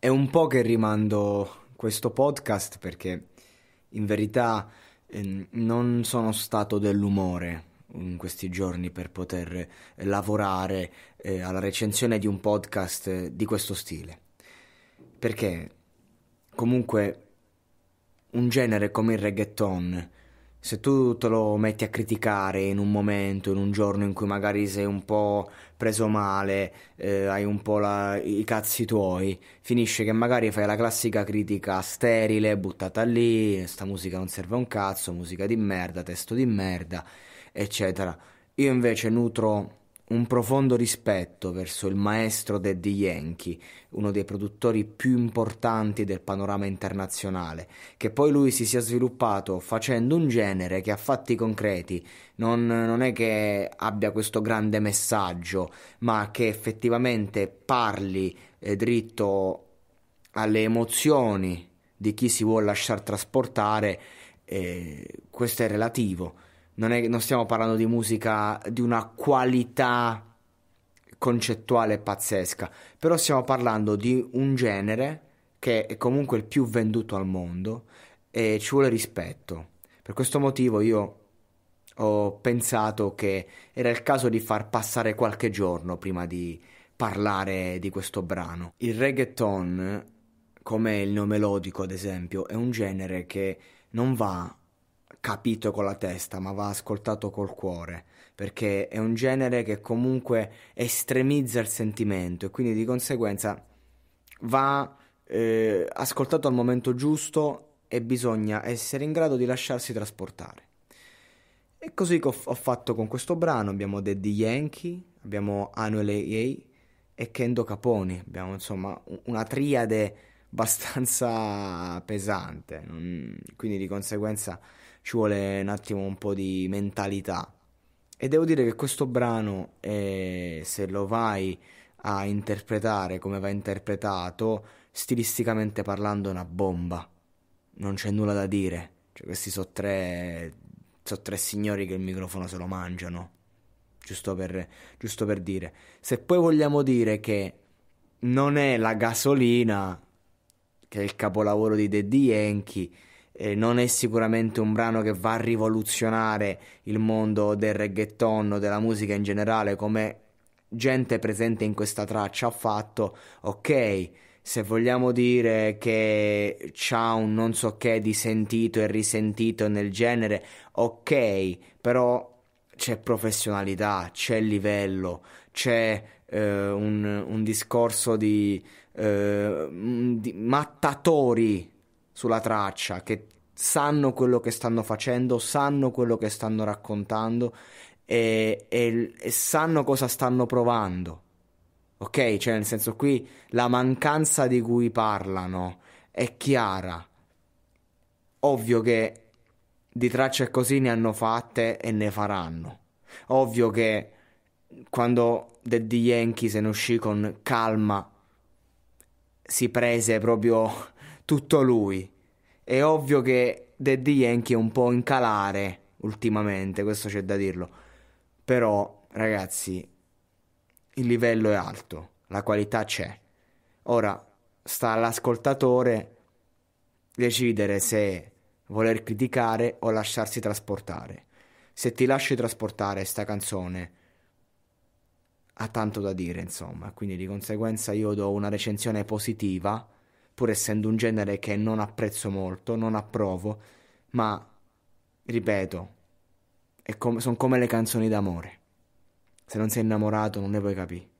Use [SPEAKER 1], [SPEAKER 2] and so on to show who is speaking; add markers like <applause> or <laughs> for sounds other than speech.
[SPEAKER 1] È un po' che rimando questo podcast perché in verità eh, non sono stato dell'umore in questi giorni per poter lavorare eh, alla recensione di un podcast eh, di questo stile. Perché comunque un genere come il reggaeton se tu te lo metti a criticare in un momento, in un giorno in cui magari sei un po' preso male, eh, hai un po' la, i cazzi tuoi, finisce che magari fai la classica critica sterile, buttata lì, sta musica non serve a un cazzo, musica di merda, testo di merda, eccetera. Io invece nutro un profondo rispetto verso il maestro Daddy Yankee, uno dei produttori più importanti del panorama internazionale, che poi lui si sia sviluppato facendo un genere che a fatti concreti non, non è che abbia questo grande messaggio, ma che effettivamente parli eh, dritto alle emozioni di chi si vuole lasciar trasportare, eh, questo è relativo non, è, non stiamo parlando di musica di una qualità concettuale pazzesca, però stiamo parlando di un genere che è comunque il più venduto al mondo e ci vuole rispetto. Per questo motivo io ho pensato che era il caso di far passare qualche giorno prima di parlare di questo brano. Il reggaeton, come il neomelodico ad esempio, è un genere che non va capito con la testa, ma va ascoltato col cuore, perché è un genere che comunque estremizza il sentimento e quindi di conseguenza va eh, ascoltato al momento giusto e bisogna essere in grado di lasciarsi trasportare. E così ho, ho fatto con questo brano, abbiamo Daddy Yankee, abbiamo Anuel A.A. e Kendo Caponi, abbiamo insomma una triade <laughs> abbastanza pesante, quindi di conseguenza ci vuole un attimo un po' di mentalità. E devo dire che questo brano, eh, se lo vai a interpretare come va interpretato, stilisticamente parlando, è una bomba. Non c'è nulla da dire. Cioè, questi sono tre, so tre signori che il microfono se lo mangiano. Giusto per, giusto per dire. Se poi vogliamo dire che non è la gasolina, che è il capolavoro di The D. Yankee eh, non è sicuramente un brano che va a rivoluzionare il mondo del reggaeton, o della musica in generale, come gente presente in questa traccia ha fatto. Ok, se vogliamo dire che c'ha un non so che di sentito e risentito nel genere, ok, però c'è professionalità, c'è livello, c'è eh, un, un, discorso di, eh, di mattatori sulla traccia, che sanno quello che stanno facendo, sanno quello che stanno raccontando e, e, e sanno cosa stanno provando. Ok? Cioè, nel senso qui la mancanza di cui parlano è chiara. Ovvio che di tracce così ne hanno fatte e ne faranno. Ovvio che quando Daddy Yankee se ne uscì con calma si prese proprio tutto lui. È ovvio che Daddy Yankee è un po' in calare ultimamente, questo c'è da dirlo. Però, ragazzi, il livello è alto, la qualità c'è. Ora sta all'ascoltatore decidere se voler criticare o lasciarsi trasportare. Se ti lasci trasportare sta canzone ha tanto da dire, insomma, quindi di conseguenza io do una recensione positiva pur essendo un genere che non apprezzo molto, non approvo, ma ripeto, com- sono come le canzoni d'amore. Se non sei innamorato non ne puoi capire.